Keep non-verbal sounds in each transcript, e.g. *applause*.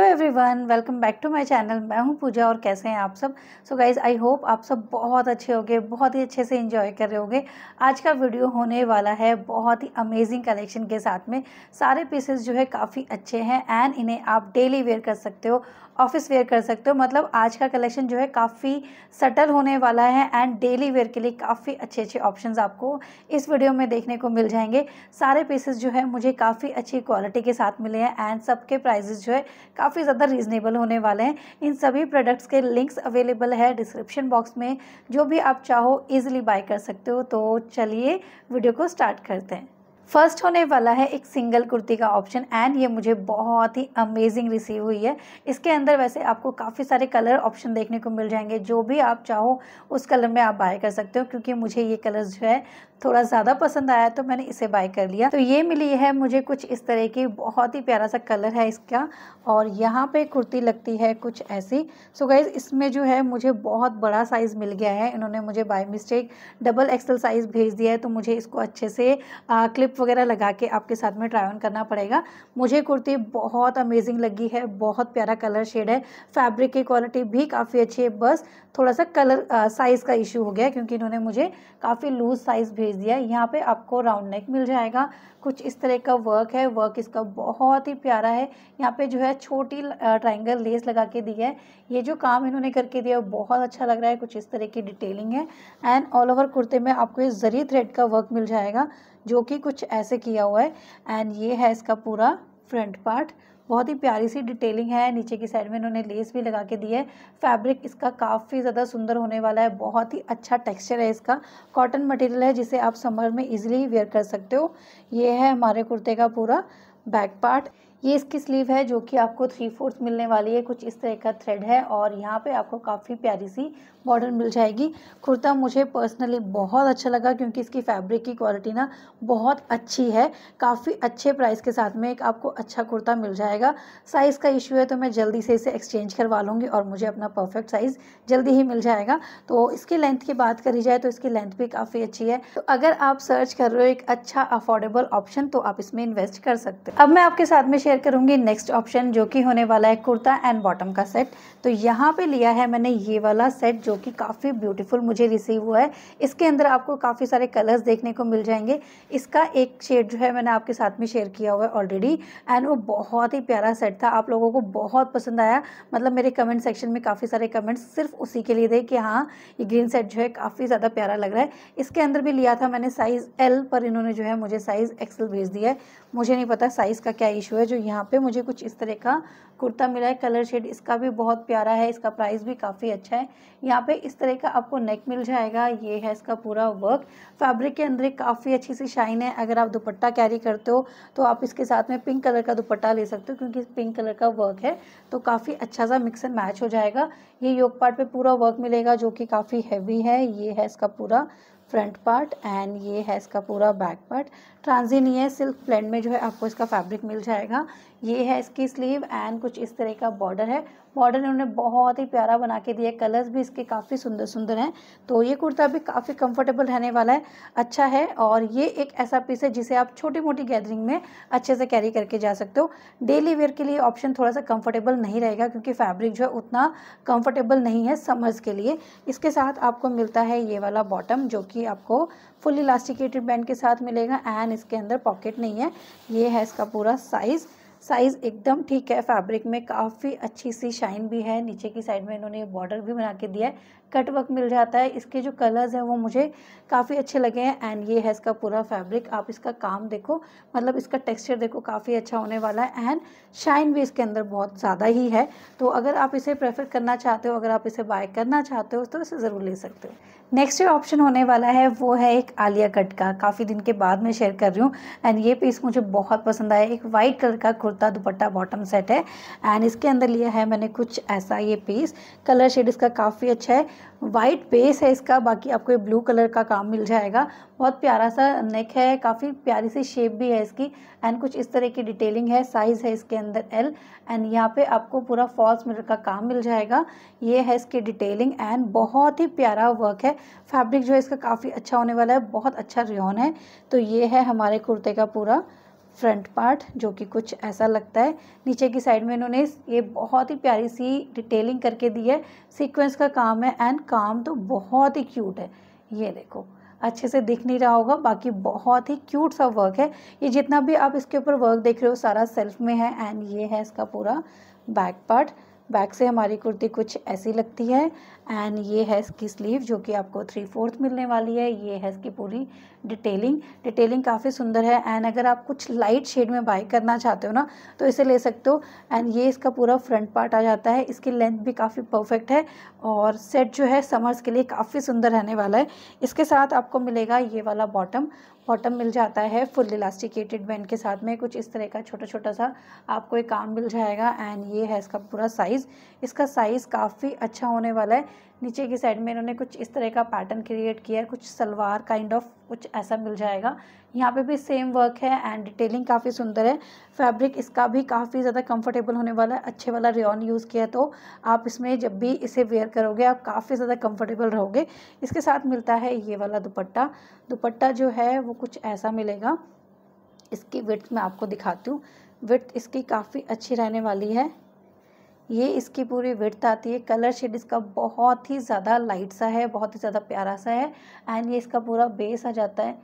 hello everyone welcome back to my channel मैं हूं पूजा और कैसे हैं आप सब सो गाइज आई होप आप सब बहुत अच्छे होंगे बहुत ही अच्छे से एंजॉय कर रहे होंगे आज का वीडियो होने वाला है बहुत ही अमेजिंग कलेक्शन के साथ में सारे पीसेस जो है काफ़ी अच्छे हैं एंड इन्हें आप डेली वेयर कर सकते हो ऑफिस वेयर कर सकते हो मतलब आज का कलेक्शन जो है काफ़ी सटल होने वाला है एंड डेली वेयर के लिए काफ़ी अच्छे अच्छे ऑप्शंस आपको इस वीडियो में देखने को मिल जाएंगे सारे पीसेस जो है मुझे काफ़ी अच्छी क्वालिटी के साथ मिले हैं एंड सबके प्राइजेज जो है काफ़ी ज़्यादा रीजनेबल होने वाले हैं इन सभी प्रोडक्ट्स के लिंक्स अवेलेबल है डिस्क्रिप्शन बॉक्स में जो भी आप चाहो ईजिली बाय कर सकते हो तो चलिए वीडियो को स्टार्ट करते हैं फर्स्ट होने वाला है एक सिंगल कुर्ती का ऑप्शन एंड ये मुझे बहुत ही अमेजिंग रिसीव हुई है इसके अंदर वैसे आपको काफ़ी सारे कलर ऑप्शन देखने को मिल जाएंगे जो भी आप चाहो उस कलर में आप बाय कर सकते हो क्योंकि मुझे ये कलर्स जो है थोड़ा ज़्यादा पसंद आया तो मैंने इसे बाय कर लिया तो ये मिली है मुझे कुछ इस तरह की बहुत ही प्यारा सा कलर है इसका और यहाँ पे कुर्ती लगती है कुछ ऐसी सो गाइज इसमें जो है मुझे बहुत बड़ा साइज़ मिल गया है इन्होंने मुझे by mistake double XL size भेज दिया है तो मुझे इसको अच्छे से आ, क्लिप वगैरह लगा के आपके साथ में ट्राई ऑन करना पड़ेगा मुझे कुर्ती बहुत अमेजिंग लगी है बहुत प्यारा कलर शेड है फैब्रिक की क्वालिटी भी काफ़ी अच्छी है बस थोड़ा सा कलर साइज़ का इशू हो गया क्योंकि इन्होंने मुझे काफ़ी लूज साइज़ भेज भेज दिया है यहाँ पे आपको राउंड नेक मिल जाएगा कुछ इस तरह का वर्क है वर्क इसका बहुत ही प्यारा है यहाँ पे जो है छोटी ट्राइंगल लेस लगा के दी है ये जो काम इन्होंने करके दिया है बहुत अच्छा लग रहा है कुछ इस तरह की डिटेलिंग है एंड ऑल ओवर कुर्ते में आपको ये जरी थ्रेड का वर्क मिल जाएगा जो कि कुछ ऐसे किया हुआ है एंड ये है इसका पूरा फ्रंट पार्ट बहुत ही प्यारी सी डिटेलिंग है नीचे की साइड में इन्होंने लेस भी लगा के दी है फैब्रिक इसका काफ़ी ज़्यादा सुंदर होने वाला है बहुत ही अच्छा टेक्सचर है इसका कॉटन मटेरियल है जिसे आप समर में इजीली वेयर कर सकते हो ये है हमारे कुर्ते का पूरा बैक पार्ट ये इसकी स्लीव है जो कि आपको थ्री फोर्थ मिलने वाली है कुछ इस तरह का थ्रेड है और यहाँ पे आपको काफ़ी प्यारी सी बॉर्डर मिल जाएगी कुर्ता मुझे पर्सनली बहुत अच्छा लगा क्योंकि इसकी फैब्रिक की क्वालिटी ना बहुत अच्छी है काफ़ी अच्छे प्राइस के साथ में एक आपको अच्छा कुर्ता मिल जाएगा साइज़ का इशू है तो मैं जल्दी से इसे एक्सचेंज करवा लूँगी और मुझे अपना परफेक्ट साइज़ जल्दी ही मिल जाएगा तो इसकी लेंथ की बात करी जाए तो इसकी लेंथ भी काफ़ी अच्छी है तो अगर आप सर्च कर रहे हो एक अच्छा अफोर्डेबल ऑप्शन तो आप इसमें इन्वेस्ट कर सकते हो अब मैं आपके साथ में शेयर करूंगी नेक्स्ट ऑप्शन जो कि होने वाला है कुर्ता एंड बॉटम का सेट तो यहाँ पे लिया है मैंने ये वाला सेट जो कि काफ़ी ब्यूटीफुल मुझे रिसीव हुआ है इसके अंदर आपको काफ़ी सारे कलर्स देखने को मिल जाएंगे इसका एक शेड जो है मैंने आपके साथ में शेयर किया हुआ है ऑलरेडी एंड वो बहुत ही प्यारा सेट था आप लोगों को बहुत पसंद आया मतलब मेरे कमेंट सेक्शन में काफ़ी सारे कमेंट्स सिर्फ उसी के लिए थे कि हाँ ये ग्रीन सेट जो है काफ़ी ज़्यादा प्यारा लग रहा है इसके अंदर भी लिया था मैंने साइज़ एल पर इन्होंने जो है मुझे साइज़ एक्सल भेज दिया है मुझे नहीं पता साइज़ का क्या इशू है जो यहाँ पे मुझे कुछ इस तरह का कुर्ता मिला है कलर शेड इसका भी बहुत प्यारा है इसका प्राइस भी काफ़ी अच्छा है यहाँ पे इस तरह का आपको नेक मिल जाएगा ये है इसका पूरा वर्क फैब्रिक के अंदर काफ़ी अच्छी सी शाइन है अगर आप दुपट्टा कैरी करते हो तो आप इसके साथ में पिंक कलर का दुपट्टा ले सकते हो क्योंकि पिंक कलर का वर्क है तो काफ़ी अच्छा सा मिक्स एंड मैच हो जाएगा ये योग पार्ट पर पूरा वर्क मिलेगा जो कि काफ़ी हैवी है ये है इसका पूरा फ्रंट पार्ट एंड ये है इसका पूरा बैक पार्ट ट्रांजीनियर सिल्क ब्लेंड में जो है आपको इसका फैब्रिक मिल जाएगा ये है इसकी स्लीव एंड कुछ इस तरह का बॉर्डर है बॉर्डर इन्होंने बहुत ही प्यारा बना के दिया कलर्स भी इसके काफ़ी सुंदर सुंदर हैं तो ये कुर्ता भी काफ़ी कंफर्टेबल रहने वाला है अच्छा है और ये एक ऐसा पीस है जिसे आप छोटी मोटी गैदरिंग में अच्छे से कैरी करके जा सकते हो डेली वेयर के लिए ऑप्शन थोड़ा सा कंफर्टेबल नहीं रहेगा क्योंकि फैब्रिक जो है उतना कम्फर्टेबल नहीं है समर्स के लिए इसके साथ आपको मिलता है ये वाला बॉटम जो कि आपको फुल इलास्टिकेटेड बैंड के साथ मिलेगा एंड इसके अंदर पॉकेट नहीं है ये है इसका पूरा साइज़ साइज़ एकदम ठीक है फैब्रिक में काफ़ी अच्छी सी शाइन भी है नीचे की साइड में इन्होंने बॉर्डर भी बना के दिया है कट वर्क मिल जाता है इसके जो कलर्स हैं वो मुझे काफ़ी अच्छे लगे हैं एंड ये है इसका पूरा फैब्रिक आप इसका काम देखो मतलब इसका टेक्सचर देखो काफ़ी अच्छा होने वाला है एंड शाइन भी इसके अंदर बहुत ज़्यादा ही है तो अगर आप इसे प्रेफर करना चाहते हो अगर आप इसे बाय करना चाहते हो तो इसे ज़रूर ले सकते हो नेक्स्ट जो ऑप्शन होने वाला है वो है एक आलिया कट का काफ़ी दिन के बाद मैं शेयर कर रही हूँ एंड ये पीस मुझे बहुत पसंद आया एक वाइट कलर का कुर्ता दुपट्टा बॉटम सेट है एंड इसके अंदर लिया है मैंने कुछ ऐसा ये पीस कलर शेड इसका काफ़ी अच्छा है वाइट बेस है इसका बाकी आपको ये ब्लू कलर का काम मिल जाएगा बहुत प्यारा सा नेक है काफ़ी प्यारी सी शेप भी है इसकी एंड कुछ इस तरह की डिटेलिंग है साइज़ है इसके अंदर एल एंड यहाँ पे आपको पूरा फॉल्स मिरर का काम मिल जाएगा ये है इसकी डिटेलिंग एंड बहुत ही प्यारा वर्क है फैब्रिक जो है इसका काफ़ी अच्छा होने वाला है बहुत अच्छा रियोन है तो ये है हमारे कुर्ते का पूरा फ्रंट पार्ट जो कि कुछ ऐसा लगता है नीचे की साइड में इन्होंने ये बहुत ही प्यारी सी डिटेलिंग करके दी है सीक्वेंस का काम है एंड काम तो बहुत ही क्यूट है ये देखो अच्छे से दिख नहीं रहा होगा बाकी बहुत ही क्यूट सा वर्क है ये जितना भी आप इसके ऊपर वर्क देख रहे हो सारा सेल्फ में है एंड ये है इसका पूरा बैक पार्ट बैक से हमारी कुर्ती कुछ ऐसी लगती है एंड ये है इसकी स्लीव जो कि आपको थ्री फोर्थ मिलने वाली है ये है इसकी पूरी डिटेलिंग डिटेलिंग काफ़ी सुंदर है एंड अगर आप कुछ लाइट शेड में बाई करना चाहते हो ना तो इसे ले सकते हो एंड ये इसका पूरा फ्रंट पार्ट आ जाता है इसकी लेंथ भी काफ़ी परफेक्ट है और सेट जो है समर्स के लिए काफ़ी सुंदर रहने वाला है इसके साथ आपको मिलेगा ये वाला बॉटम बॉटम मिल जाता है फुल इलास्टिकेटेड बैंड के साथ में कुछ इस तरह का छोटा छोटा सा आपको एक काम मिल जाएगा एंड ये है इसका पूरा साइज़ इसका साइज़ काफ़ी अच्छा होने वाला है नीचे की साइड में इन्होंने कुछ इस तरह का पैटर्न क्रिएट किया है कुछ सलवार काइंड ऑफ कुछ ऐसा मिल जाएगा यहाँ पे भी सेम वर्क है एंड डिटेलिंग काफ़ी सुंदर है फैब्रिक इसका भी काफ़ी ज़्यादा कंफर्टेबल होने वाला है अच्छे वाला रेन यूज़ किया तो आप इसमें जब भी इसे वेयर करोगे आप काफ़ी ज़्यादा कंफर्टेबल रहोगे इसके साथ मिलता है ये वाला दुपट्टा दुपट्टा जो है वो कुछ ऐसा मिलेगा इसकी विथ मैं आपको दिखाती हूँ विथ इसकी काफ़ी अच्छी रहने वाली है ये इसकी पूरी विर्थ आती है कलर शेड इसका बहुत ही ज़्यादा लाइट सा है बहुत ही ज़्यादा प्यारा सा है एंड ये इसका पूरा बेस आ जाता है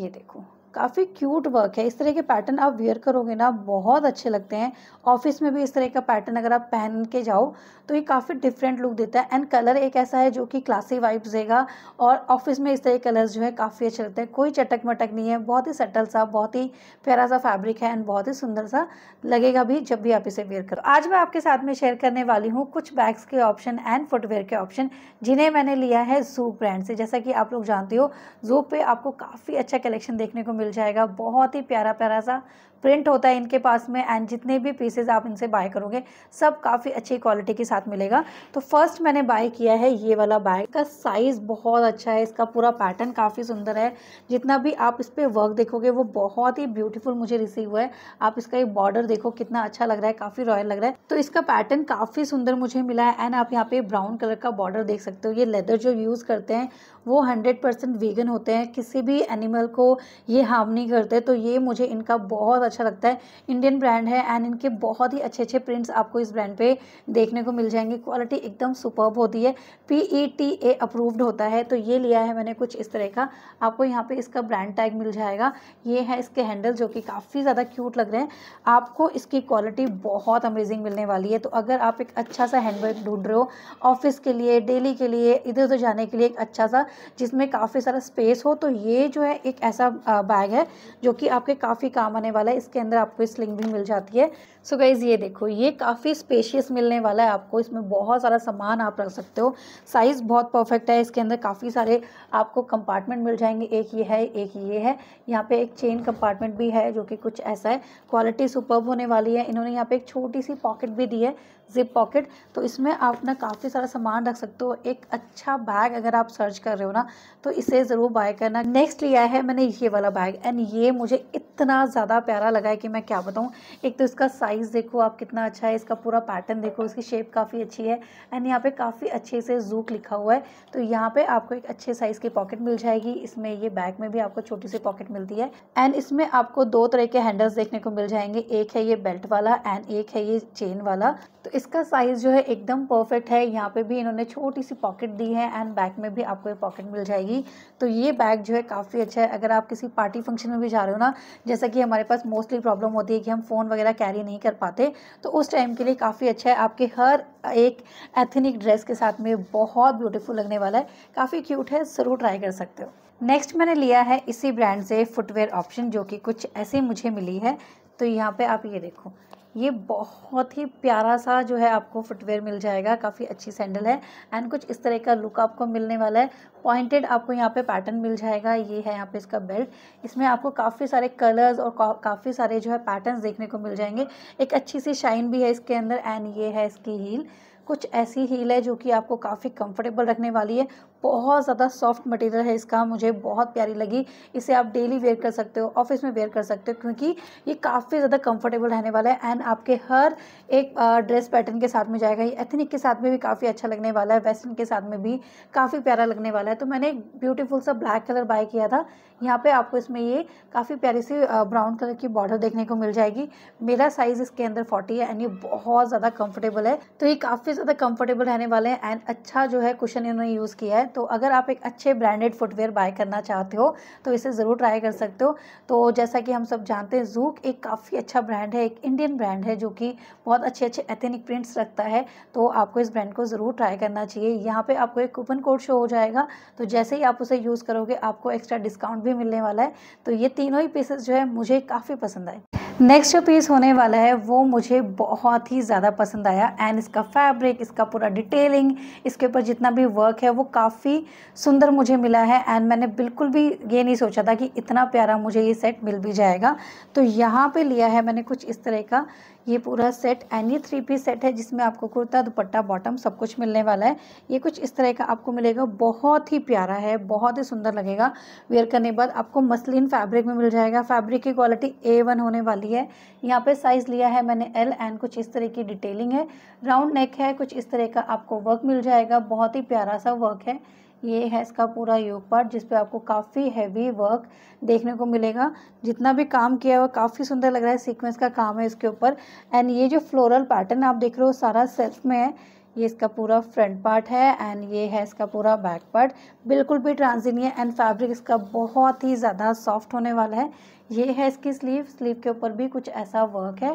ये देखो काफ़ी क्यूट वर्क है इस तरह के पैटर्न आप वेयर करोगे ना बहुत अच्छे लगते हैं ऑफिस में भी इस तरह का पैटर्न अगर आप पहन के जाओ तो ये काफ़ी डिफरेंट लुक देता है एंड कलर एक ऐसा है जो कि क्लासी वाइब्स देगा और ऑफिस में इस तरह के कलर्स जो है काफ़ी अच्छे लगते हैं कोई चटक मटक नहीं है बहुत ही सटल सा बहुत ही प्यारा सा फैब्रिक है एंड बहुत ही सुंदर सा लगेगा भी जब भी आप इसे वेयर करो आज मैं आपके साथ में शेयर करने वाली हूँ कुछ बैग्स के ऑप्शन एंड फुटवेयर के ऑप्शन जिन्हें मैंने लिया है जू ब्रांड से जैसा कि आप लोग जानते हो जू पे आपको काफ़ी अच्छा कलेक्शन देखने को मिल मिल जाएगा बहुत ही प्यारा प्यारा सा प्रिंट होता है इनके पास में एंड जितने भी पीसेज आप इनसे बाय करोगे सब काफ़ी अच्छी क्वालिटी के साथ मिलेगा तो फर्स्ट मैंने बाय किया है ये वाला बैग का साइज़ बहुत अच्छा है इसका पूरा पैटर्न काफ़ी सुंदर है जितना भी आप इस पर वर्क देखोगे वो बहुत ही ब्यूटीफुल मुझे रिसीव हुआ है आप इसका ये बॉर्डर देखो कितना अच्छा लग रहा है काफ़ी रॉयल लग रहा है तो इसका पैटर्न काफ़ी सुंदर मुझे मिला है एंड आप यहाँ पे ब्राउन कलर का बॉर्डर देख सकते हो ये लेदर जो यूज़ करते हैं वो हंड्रेड परसेंट वीगन होते हैं किसी भी एनिमल को ये हार्म नहीं करते तो ये मुझे इनका बहुत अच्छा अच्छा लगता है इंडियन ब्रांड है एंड इनके बहुत ही अच्छे अच्छे प्रिंट्स आपको इस ब्रांड पे देखने को मिल जाएंगे क्वालिटी एकदम सुपर्ब होती है P E T A approved होता है तो ये लिया है मैंने कुछ इस तरह का आपको यहाँ पे इसका ब्रांड टैग मिल जाएगा ये है इसके हैंडल जो कि काफ़ी ज़्यादा क्यूट लग रहे हैं आपको इसकी क्वालिटी बहुत अमेजिंग मिलने वाली है तो अगर आप एक अच्छा सा हैंडबैग ढूंढ रहे हो ऑफिस के लिए डेली के लिए इधर उधर जाने के लिए एक अच्छा सा जिसमें काफ़ी सारा स्पेस हो तो ये जो है एक ऐसा बैग है जो कि आपके काफ़ी काम आने वाला है है इसके अंदर आपको स्लिंग भी मिल जाती है सो गाइज़ ये देखो ये काफ़ी स्पेशियस मिलने वाला है आपको इसमें बहुत सारा सामान आप रख सकते हो साइज़ बहुत परफेक्ट है इसके अंदर काफ़ी सारे आपको कंपार्टमेंट मिल जाएंगे एक ये है एक ये है यहाँ पे एक चेन कंपार्टमेंट भी है जो कि कुछ ऐसा है क्वालिटी सुपर होने वाली है इन्होंने यहाँ पे एक छोटी सी पॉकेट भी दी है ज़िप पॉकेट तो इसमें आप अपना काफ़ी सारा सामान रख सकते हो एक अच्छा बैग अगर आप सर्च कर रहे हो ना तो इसे ज़रूर बाय करना नेक्स्ट लिया है मैंने ये वाला बैग एंड ये मुझे इतना ज़्यादा प्यारा लगा है कि मैं क्या बताऊँ एक तो इसका साइज़ देखो आप कितना अच्छा है इसका पूरा पैटर्न देखो इसकी शेप काफ़ी अच्छी है एंड यहाँ पर काफ़ी अच्छे से जूक लिखा हुआ है तो यहाँ पर आपको एक अच्छे साइज़ की पॉकेट मिल जाएगी इसमें ये बैग में भी आपको छोटी सी पॉकेट मिलती है एंड इसमें आपको दो तरह के हैंडल्स देखने को मिल जाएंगे एक है ये बेल्ट वाला एंड एक है ये चेन वाला तो इसका साइज़ जो है एकदम परफेक्ट है यहाँ पे भी इन्होंने छोटी सी पॉकेट दी है एंड बैक में भी आपको ये पॉकेट मिल जाएगी तो ये बैग जो है काफ़ी अच्छा है अगर आप किसी पार्टी फंक्शन में भी जा रहे हो ना जैसा कि हमारे पास मोस्टली प्रॉब्लम होती है कि हम फ़ोन वगैरह कैरी नहीं कर पाते तो उस टाइम के लिए काफ़ी अच्छा है आपके हर एक एथनिक ड्रेस के साथ में बहुत ब्यूटीफुल लगने वाला है काफ़ी क्यूट है ज़रूर ट्राई कर सकते हो नेक्स्ट मैंने लिया है इसी ब्रांड से फुटवेयर ऑप्शन जो कि कुछ ऐसे मुझे मिली है तो यहाँ पे आप ये देखो ये बहुत ही प्यारा सा जो है आपको फुटवेयर मिल जाएगा काफ़ी अच्छी सैंडल है एंड कुछ इस तरह का लुक आपको मिलने वाला है पॉइंटेड आपको यहाँ पे पैटर्न मिल जाएगा ये है यहाँ पे इसका बेल्ट इसमें आपको काफ़ी सारे कलर्स और का, काफ़ी सारे जो है पैटर्न्स देखने को मिल जाएंगे एक अच्छी सी शाइन भी है इसके अंदर एंड ये है इसकी हील कुछ ऐसी हील है जो कि आपको काफ़ी कंफर्टेबल रखने वाली है बहुत ज़्यादा सॉफ्ट मटेरियल है इसका मुझे बहुत प्यारी लगी इसे आप डेली वेयर कर सकते हो ऑफिस में वेयर कर सकते हो क्योंकि ये काफ़ी ज़्यादा कंफर्टेबल रहने वाला है एंड आपके हर एक ड्रेस पैटर्न के साथ में जाएगा ये एथनिक के साथ में भी काफ़ी अच्छा लगने वाला है वेस्टर्न के साथ में भी काफ़ी प्यारा लगने वाला है तो मैंने एक ब्यूटीफुल सा ब्लैक कलर बाय किया था यहाँ पे आपको इसमें ये काफ़ी प्यारी सी ब्राउन कलर की बॉर्डर देखने को मिल जाएगी मेरा साइज़ इसके अंदर फोर्टी है एंड ये बहुत ज़्यादा कंफर्टेबल है तो ये काफ़ी ज़्यादा कंफर्टेबल रहने वाले हैं एंड अच्छा जो है कुशन इन्होंने यूज़ किया है तो अगर आप एक अच्छे ब्रांडेड फुटवेयर बाय करना चाहते हो तो इसे ज़रूर ट्राई कर सकते हो तो जैसा कि हम सब जानते हैं जूक एक काफ़ी अच्छा ब्रांड है एक इंडियन ब्रांड है जो कि बहुत अच्छे अच्छे एथेनिक प्रिंट्स रखता है तो आपको इस ब्रांड को ज़रूर ट्राई करना चाहिए यहाँ पर आपको एक कूपन कोड शो हो जाएगा तो जैसे ही आप उसे यूज़ करोगे आपको एक्स्ट्रा डिस्काउंट भी मिलने वाला है तो ये तीनों ही पीसेस जो है मुझे काफ़ी पसंद आए नेक्स्ट जो पीस होने वाला है वो मुझे बहुत ही ज़्यादा पसंद आया एंड इसका फैब्रिक इसका पूरा डिटेलिंग इसके ऊपर जितना भी वर्क है वो काफ़ी सुंदर मुझे मिला है एंड मैंने बिल्कुल भी ये नहीं सोचा था कि इतना प्यारा मुझे ये सेट मिल भी जाएगा तो यहाँ पे लिया है मैंने कुछ इस तरह का ये पूरा set any three piece set है जिसमें आपको कुर्ता दुपट्टा बॉटम सब कुछ मिलने वाला है ये कुछ इस तरह का आपको मिलेगा बहुत ही प्यारा है बहुत ही सुंदर लगेगा वेयर करने के बाद आपको मसलिन फैब्रिक में मिल जाएगा फैब्रिक की क्वालिटी ए वन होने वाली है यहाँ पे साइज़ लिया है मैंने एल एंड कुछ इस तरह की डिटेलिंग है राउंड नेक है कुछ इस तरह का आपको वर्क मिल जाएगा बहुत ही प्यारा सा वर्क है ये है इसका पूरा योग पार्ट जिसपे आपको काफ़ी हैवी वर्क देखने को मिलेगा जितना भी काम किया हुआ काफ़ी सुंदर लग रहा है सीक्वेंस का काम है इसके ऊपर एंड ये जो फ्लोरल पैटर्न आप देख रहे हो सारा सेल्फ में है ये इसका पूरा फ्रंट पार्ट है एंड ये है इसका पूरा बैक पार्ट बिल्कुल भी ट्रांसी है एंड फैब्रिक इसका बहुत ही ज़्यादा सॉफ्ट होने वाला है ये है इसकी स्लीव स्लीव के ऊपर भी कुछ ऐसा वर्क है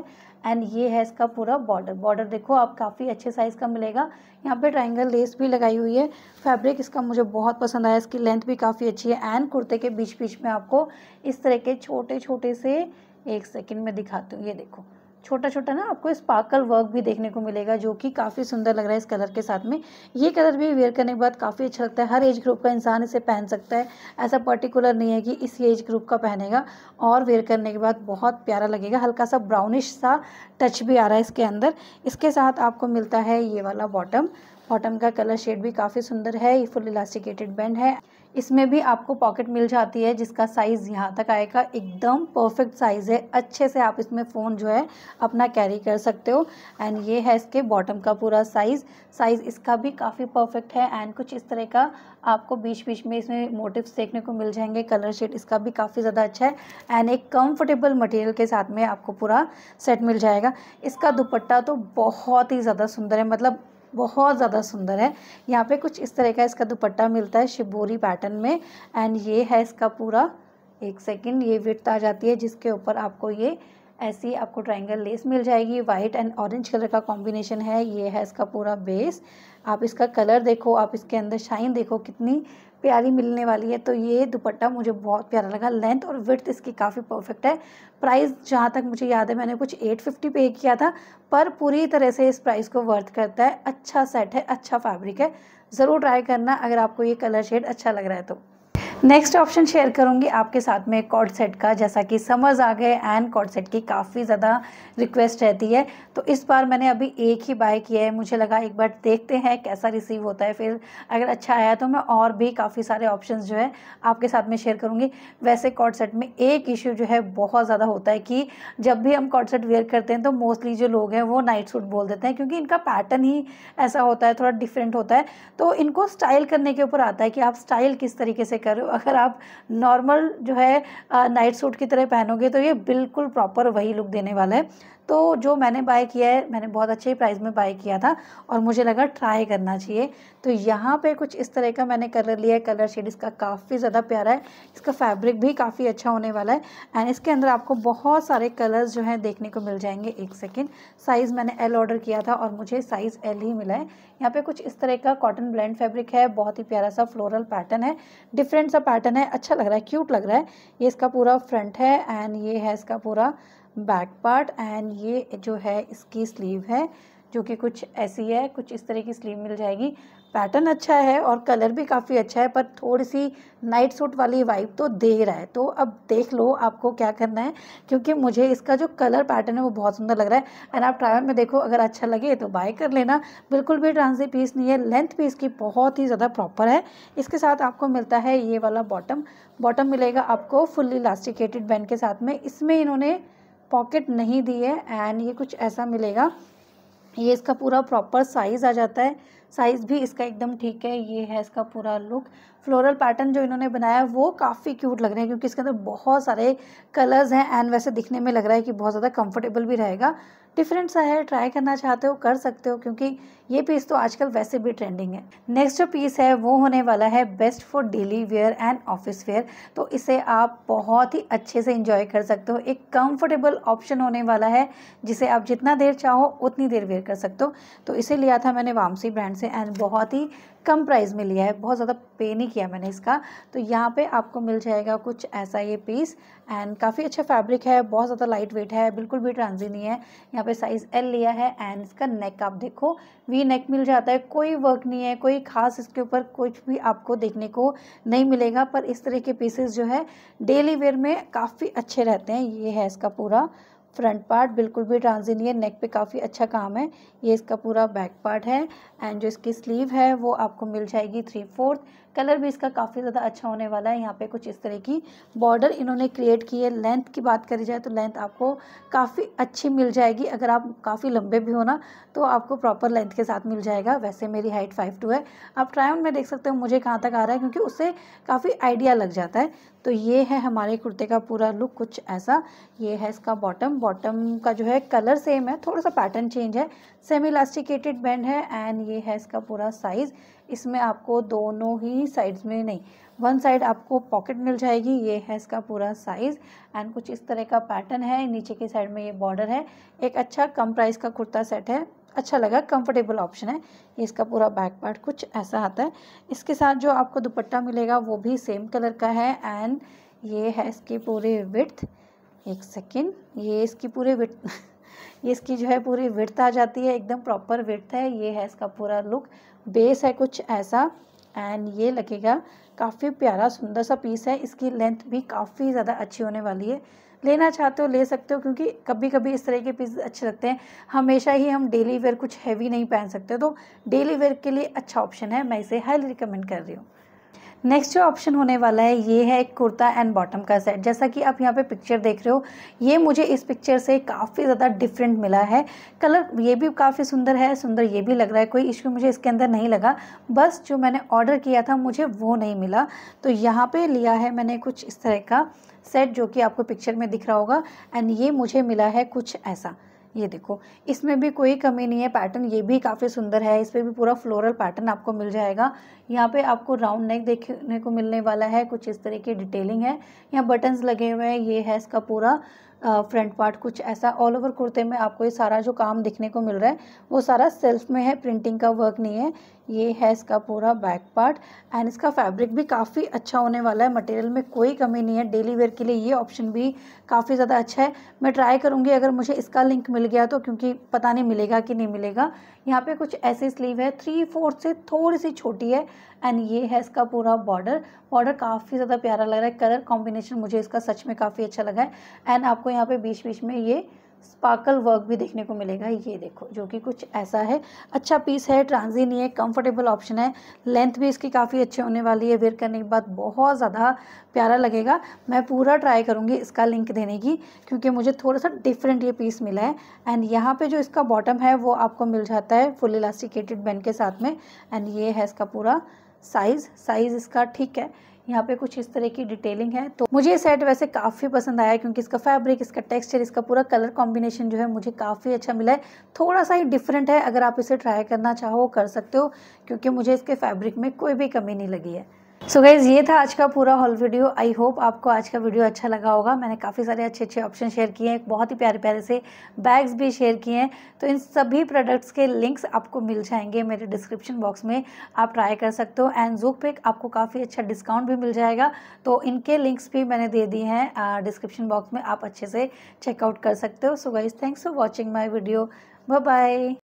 एंड ये है इसका पूरा बॉर्डर बॉर्डर देखो आप काफ़ी अच्छे साइज़ का मिलेगा यहाँ पे ट्रायंगल लेस भी लगाई हुई है फैब्रिक इसका मुझे बहुत पसंद आया इसकी लेंथ भी काफ़ी अच्छी है एंड कुर्ते के बीच बीच में आपको इस तरह के छोटे छोटे से एक सेकेंड में दिखाती हूँ ये देखो छोटा छोटा ना आपको स्पार्कल वर्क भी देखने को मिलेगा जो कि काफ़ी सुंदर लग रहा है इस कलर के साथ में ये कलर भी वेयर करने के बाद काफ़ी अच्छा लगता है हर एज ग्रुप का इंसान इसे पहन सकता है ऐसा पर्टिकुलर नहीं है कि इस एज ग्रुप का पहनेगा और वेयर करने के बाद बहुत प्यारा लगेगा हल्का सा ब्राउनिश सा टच भी आ रहा है इसके अंदर इसके साथ आपको मिलता है ये वाला बॉटम बॉटम का कलर शेड भी काफ़ी सुंदर है ये फुल इलास्टिकेटेड बैंड है इसमें भी आपको पॉकेट मिल जाती है जिसका साइज़ यहाँ तक आएगा एकदम परफेक्ट साइज़ है अच्छे से आप इसमें फ़ोन जो है अपना कैरी कर सकते हो एंड ये है इसके बॉटम का पूरा साइज़ साइज़ इसका भी काफ़ी परफेक्ट है एंड कुछ इस तरह का आपको बीच बीच में इसमें मोटिव्स देखने को मिल जाएंगे कलर शेड इसका भी काफ़ी ज़्यादा अच्छा है एंड एक कंफर्टेबल मटेरियल के साथ में आपको पूरा सेट मिल जाएगा इसका दुपट्टा तो बहुत ही ज़्यादा सुंदर है मतलब बहुत ज़्यादा सुंदर है यहाँ पे कुछ इस तरह का इसका दुपट्टा मिलता है शिबोरी पैटर्न में एंड ये है इसका पूरा एक सेकेंड ये विट आ जाती है जिसके ऊपर आपको ये ऐसी आपको ट्रायंगल लेस मिल जाएगी वाइट एंड ऑरेंज कलर का कॉम्बिनेशन है ये है इसका पूरा बेस आप इसका कलर देखो आप इसके अंदर शाइन देखो कितनी प्यारी मिलने वाली है तो ये दुपट्टा मुझे बहुत प्यारा लगा लेंथ और विर्थ इसकी काफ़ी परफेक्ट है प्राइस जहाँ तक मुझे याद है मैंने कुछ एट फिफ्टी पे किया था पर पूरी तरह से इस प्राइस को वर्थ करता है अच्छा सेट है अच्छा फैब्रिक है ज़रूर ट्राई करना अगर आपको ये कलर शेड अच्छा लग रहा है तो नेक्स्ट ऑप्शन शेयर करूंगी आपके साथ में कॉर्ड सेट का जैसा कि समर्स आ गए एंड कॉर्ड सेट की काफ़ी ज़्यादा रिक्वेस्ट रहती है तो इस बार मैंने अभी एक ही बाय किया है मुझे लगा एक बार देखते हैं कैसा रिसीव होता है फिर अगर अच्छा आया तो मैं और भी काफ़ी सारे ऑप्शन जो है आपके साथ में शेयर करूँगी वैसे कॉर्ड सेट में एक इशू जो है बहुत ज़्यादा होता है कि जब भी हम कॉर्ड सेट वेयर करते हैं तो मोस्टली जो लोग हैं वो नाइट सूट बोल देते हैं क्योंकि इनका पैटर्न ही ऐसा होता है थोड़ा डिफरेंट होता है तो इनको स्टाइल करने के ऊपर आता है कि आप स्टाइल किस तरीके से करो अगर आप नॉर्मल जो है नाइट सूट की तरह पहनोगे तो ये बिल्कुल प्रॉपर वही लुक देने वाला है तो जो मैंने बाय किया है मैंने बहुत अच्छे प्राइस में बाय किया था और मुझे लगा ट्राई करना चाहिए तो यहाँ पे कुछ इस तरह का मैंने कलर लिया है कलर शेड इसका काफ़ी ज़्यादा प्यारा है इसका फैब्रिक भी काफ़ी अच्छा होने वाला है एंड इसके अंदर आपको बहुत सारे कलर्स जो हैं देखने को मिल जाएंगे एक सेकेंड साइज़ मैंने एल ऑर्डर किया था और मुझे साइज़ एल ही मिला है यहाँ पर कुछ इस तरह का कॉटन ब्लैंड फैब्रिक है बहुत ही प्यारा सा फ्लोरल पैटर्न है डिफरेंट सा पैटर्न है अच्छा लग रहा है क्यूट लग रहा है ये इसका पूरा फ्रंट है एंड ये है इसका पूरा बैक पार्ट एंड ये जो है इसकी स्लीव है जो कि कुछ ऐसी है कुछ इस तरह की स्लीव मिल जाएगी पैटर्न अच्छा है और कलर भी काफ़ी अच्छा है पर थोड़ी सी नाइट सूट वाली वाइब तो दे रहा है तो अब देख लो आपको क्या करना है क्योंकि मुझे इसका जो कलर पैटर्न है वो बहुत सुंदर लग रहा है एंड आप ट्रायल में देखो अगर अच्छा लगे तो बाय कर लेना बिल्कुल भी ट्रांसी पीस नहीं है लेंथ भी इसकी बहुत ही ज़्यादा प्रॉपर है इसके साथ आपको मिलता है ये वाला बॉटम बॉटम मिलेगा आपको फुल्ली इलास्टिकेटेड बैंड के साथ में इसमें इन्होंने पॉकेट नहीं दी है एंड ये कुछ ऐसा मिलेगा ये इसका पूरा प्रॉपर साइज़ आ जाता है साइज़ भी इसका एकदम ठीक है ये है इसका पूरा लुक फ्लोरल पैटर्न जो इन्होंने बनाया है वो काफ़ी क्यूट लग रहे हैं क्योंकि इसके अंदर बहुत सारे कलर्स हैं एंड वैसे दिखने में लग रहा है कि बहुत ज़्यादा कंफर्टेबल भी रहेगा डिफरेंट सा है ट्राई करना चाहते हो कर सकते हो क्योंकि ये पीस तो आजकल वैसे भी ट्रेंडिंग है नेक्स्ट जो पीस है वो होने वाला है best for daily wear and office wear तो इसे आप बहुत ही अच्छे से इंजॉय कर सकते हो एक कंफर्टेबल ऑप्शन होने वाला है जिसे आप जितना देर चाहो उतनी देर वेयर कर सकते हो तो इसे लिया था मैंने वामसी ब्रांड से एंड बहुत ही कम प्राइस में लिया है बहुत ज़्यादा पे नहीं किया मैंने इसका तो यहाँ पे आपको मिल जाएगा कुछ ऐसा ये पीस एंड काफ़ी अच्छा फैब्रिक है बहुत ज़्यादा लाइट वेट है बिल्कुल भी ट्रांजी नहीं है यहाँ पे साइज़ एल लिया है एंड इसका नेक आप देखो वी नेक मिल जाता है कोई वर्क नहीं है कोई खास इसके ऊपर कुछ भी आपको देखने को नहीं मिलेगा पर इस तरह के पीसेज जो है डेली वेयर में काफ़ी अच्छे रहते हैं ये है इसका पूरा फ्रंट पार्ट बिल्कुल भी ट्रांजी नहीं है नेक पे काफ़ी अच्छा काम है ये इसका पूरा बैक पार्ट है एंड जो इसकी स्लीव है वो आपको मिल जाएगी थ्री फोर्थ कलर भी इसका काफ़ी ज़्यादा अच्छा होने वाला है यहाँ पे कुछ इस तरह की बॉर्डर इन्होंने क्रिएट की है लेंथ की बात करी जाए तो लेंथ आपको काफ़ी अच्छी मिल जाएगी अगर आप काफ़ी लंबे भी हो ना तो आपको प्रॉपर लेंथ के साथ मिल जाएगा वैसे मेरी हाइट फाइव टू है आप ट्राई में देख सकते हो मुझे कहाँ तक आ रहा है क्योंकि उससे काफ़ी आइडिया लग जाता है तो ये है हमारे कुर्ते का पूरा लुक कुछ ऐसा ये है इसका बॉटम बॉटम का जो है कलर सेम है थोड़ा सा पैटर्न चेंज है सेमी इलास्टिकेटेड बैंड है एंड ये है इसका पूरा साइज़ इसमें आपको दोनों ही साइड्स में नहीं वन साइड आपको पॉकेट मिल जाएगी ये है इसका पूरा साइज़ एंड कुछ इस तरह का पैटर्न है नीचे की साइड में ये बॉर्डर है एक अच्छा कम प्राइस का कुर्ता सेट है अच्छा लगा कंफर्टेबल ऑप्शन है ये इसका पूरा बैक पार्ट कुछ ऐसा आता है इसके साथ जो आपको दुपट्टा मिलेगा वो भी सेम कलर का है एंड ये है इसकी पूरी विथ एक सेकेंड ये इसकी पूरे विथ *laughs* ये इसकी जो है पूरी विर्थ आ जाती है एकदम प्रॉपर विर्थ है ये है इसका पूरा लुक बेस है कुछ ऐसा एंड ये लगेगा काफ़ी प्यारा सुंदर सा पीस है इसकी लेंथ भी काफ़ी ज़्यादा अच्छी होने वाली है लेना चाहते हो ले सकते हो क्योंकि कभी कभी इस तरह के पीस अच्छे लगते हैं हमेशा ही हम डेली वेयर कुछ हैवी नहीं पहन सकते तो डेली वेयर के लिए अच्छा ऑप्शन है मैं इसे हाईली रिकमेंड कर रही हूँ नेक्स्ट जो ऑप्शन होने वाला है ये है एक कुर्ता एंड बॉटम का सेट जैसा कि आप यहाँ पे पिक्चर देख रहे हो ये मुझे इस पिक्चर से काफ़ी ज़्यादा डिफरेंट मिला है कलर ये भी काफ़ी सुंदर है सुंदर ये भी लग रहा है कोई इश्यू मुझे इसके अंदर नहीं लगा बस जो मैंने ऑर्डर किया था मुझे वो नहीं मिला तो यहाँ पर लिया है मैंने कुछ इस तरह का सेट जो कि आपको पिक्चर में दिख रहा होगा एंड ये मुझे मिला है कुछ ऐसा ये देखो इसमें भी कोई कमी नहीं है पैटर्न ये भी काफ़ी सुंदर है इस पर भी पूरा फ्लोरल पैटर्न आपको मिल जाएगा यहाँ पे आपको राउंड नेक देखने को मिलने वाला है कुछ इस तरह की डिटेलिंग है यहाँ बटन्स लगे हुए हैं ये है इसका पूरा फ्रंट पार्ट कुछ ऐसा ऑल ओवर कुर्ते में आपको ये सारा जो काम दिखने को मिल रहा है वो सारा सेल्फ में है प्रिंटिंग का वर्क नहीं है ये है इसका पूरा बैक पार्ट एंड इसका फैब्रिक भी काफ़ी अच्छा होने वाला है मटेरियल में कोई कमी नहीं है डेली वेयर के लिए ये ऑप्शन भी काफ़ी ज़्यादा अच्छा है मैं ट्राई करूँगी अगर मुझे इसका लिंक मिल गया तो क्योंकि पता नहीं मिलेगा कि नहीं मिलेगा यहाँ पे कुछ ऐसी स्लीव है थ्री फोर्थ से थोड़ी सी छोटी है एंड ये है इसका पूरा बॉर्डर बॉर्डर काफ़ी ज़्यादा प्यारा लग रहा है कलर कॉम्बिनेशन मुझे इसका सच में काफ़ी अच्छा लगा है एंड आपको यहाँ पर बीच बीच में ये स्पार्कल वर्क भी देखने को मिलेगा ये देखो जो कि कुछ ऐसा है अच्छा पीस है ट्रांजी नहीं है कंफर्टेबल ऑप्शन है लेंथ भी इसकी काफ़ी अच्छी होने वाली है वेयर करने के बाद बहुत ज़्यादा प्यारा लगेगा मैं पूरा ट्राई करूँगी इसका लिंक देने की क्योंकि मुझे थोड़ा सा डिफरेंट ये पीस मिला है एंड यहाँ पर जो इसका बॉटम है वो आपको मिल जाता है फुल इलास्टिकेटेड बैंड के साथ में एंड ये है इसका पूरा साइज़ साइज़ इसका ठीक है यहाँ पे कुछ इस तरह की डिटेलिंग है तो मुझे ये सेट वैसे काफ़ी पसंद आया क्योंकि इसका फैब्रिक इसका टेक्सचर इसका पूरा कलर कॉम्बिनेशन जो है मुझे काफ़ी अच्छा मिला है थोड़ा सा ही डिफरेंट है अगर आप इसे ट्राई करना चाहो कर सकते हो क्योंकि मुझे इसके फैब्रिक में कोई भी कमी नहीं लगी है सो so गाइज़ ये था आज का पूरा हॉल वीडियो आई होप आपको आज का वीडियो अच्छा लगा होगा मैंने काफ़ी सारे अच्छे अच्छे ऑप्शन शेयर किए हैं बहुत ही प्यारे प्यारे से बैग्स भी शेयर किए हैं तो इन सभी प्रोडक्ट्स के लिंक्स आपको मिल जाएंगे मेरे डिस्क्रिप्शन बॉक्स में आप ट्राई कर सकते हो एंड जूक पे आपको काफ़ी अच्छा डिस्काउंट भी मिल जाएगा तो इनके लिंक्स भी मैंने दे दिए हैं डिस्क्रिप्शन बॉक्स में आप अच्छे से चेकआउट कर सकते हो so guys thanks for watching my video bye